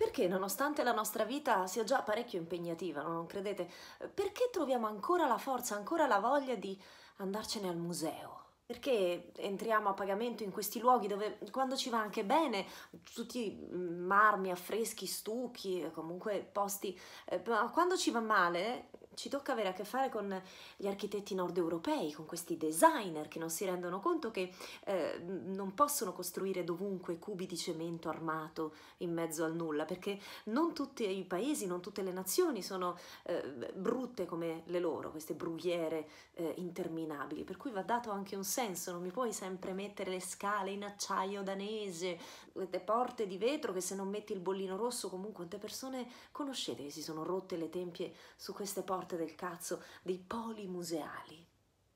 Perché nonostante la nostra vita sia già parecchio impegnativa, non credete? Perché troviamo ancora la forza, ancora la voglia di andarcene al museo? Perché entriamo a pagamento in questi luoghi dove quando ci va anche bene, tutti mm, marmi, affreschi, stucchi, comunque posti, eh, ma quando ci va male ci tocca avere a che fare con gli architetti nord europei, con questi designer che non si rendono conto che eh, non possono costruire dovunque cubi di cemento armato in mezzo al nulla, perché non tutti i paesi, non tutte le nazioni sono eh, brutte come le loro, queste brughiere eh, interminabili, per cui va dato anche un senso, non mi puoi sempre mettere le scale in acciaio danese, le porte di vetro che se non metti il bollino rosso comunque quante persone conoscete che si sono rotte le tempie su queste porte parte del cazzo dei poli museali,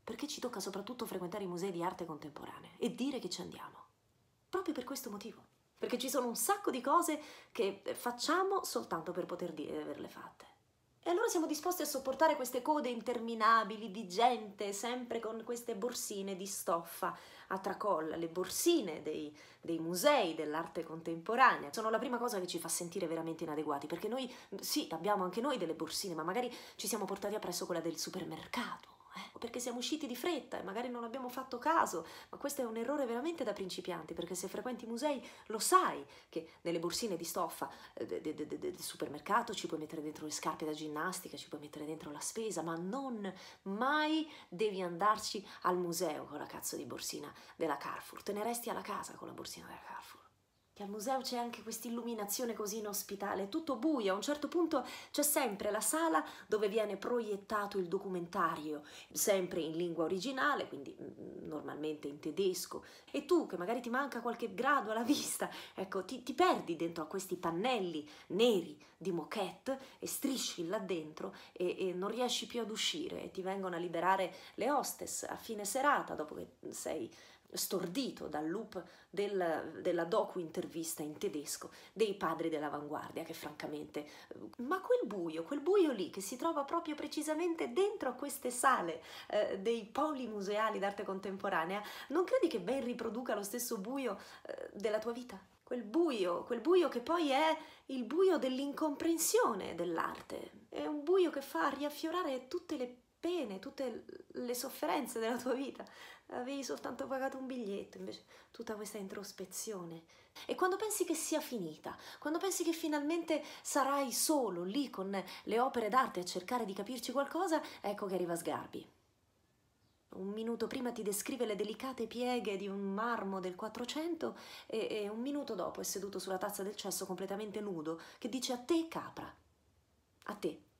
perché ci tocca soprattutto frequentare i musei di arte contemporanea e dire che ci andiamo. Proprio per questo motivo, perché ci sono un sacco di cose che eh, facciamo soltanto per poter dire di eh, averle fatte. E allora siamo disposti a sopportare queste code interminabili di gente sempre con queste borsine di stoffa a tracolla, le borsine dei, dei, musei dell'arte contemporanea. Sono la prima cosa che ci fa sentire veramente inadeguati, perché noi sì, abbiamo anche noi delle borsine, ma magari ci siamo portati appresso quella del supermercato perché siamo usciti di fretta e magari non abbiamo fatto caso, ma questo è un errore veramente da principianti, perché se frequenti i musei lo sai che nelle borsine di stoffa eh, de, de, de, del supermercato ci puoi mettere dentro le scarpe da ginnastica, ci puoi mettere dentro la spesa, ma non mai devi andarci al museo con la cazzo di borsina della Carrefour, te ne resti alla casa con la borsina della Carrefour che al museo c'è anche questa illuminazione così inospitale, tutto buio, a un certo punto c'è sempre la sala dove viene proiettato il documentario, sempre in lingua originale, quindi mm, mm, normalmente in tedesco, e tu che magari ti manca qualche grado alla vista, ecco, ti, ti perdi dentro a questi pannelli neri di moquette e strisci là dentro e, e non riesci più ad uscire e ti vengono a liberare le hostess a fine serata dopo che sei stordito dal loop del, della docu-intervista in tedesco dei padri dell'avanguardia, che francamente... Eh, ma quel buio, quel buio lì che si trova proprio precisamente dentro a queste sale eh, dei poli museali d'arte contemporanea, non credi che ben riproduca lo stesso buio eh, della tua vita? Quel buio, quel buio che poi è il buio dell'incomprensione dell'arte. È un buio che fa riaffiorare tutte le pene, tutte le sofferenze della tua vita. Avevi soltanto pagato un biglietto, invece tutta questa introspezione. E quando pensi che sia finita, quando pensi che finalmente sarai solo lì con le opere d'arte a cercare di capirci qualcosa, ecco che arriva Sgarbi. Un minuto prima ti descrive le delicate pieghe di un marmo del 400 e, e un minuto dopo è seduto sulla tazza del cesso completamente nudo che dice a te capra, a te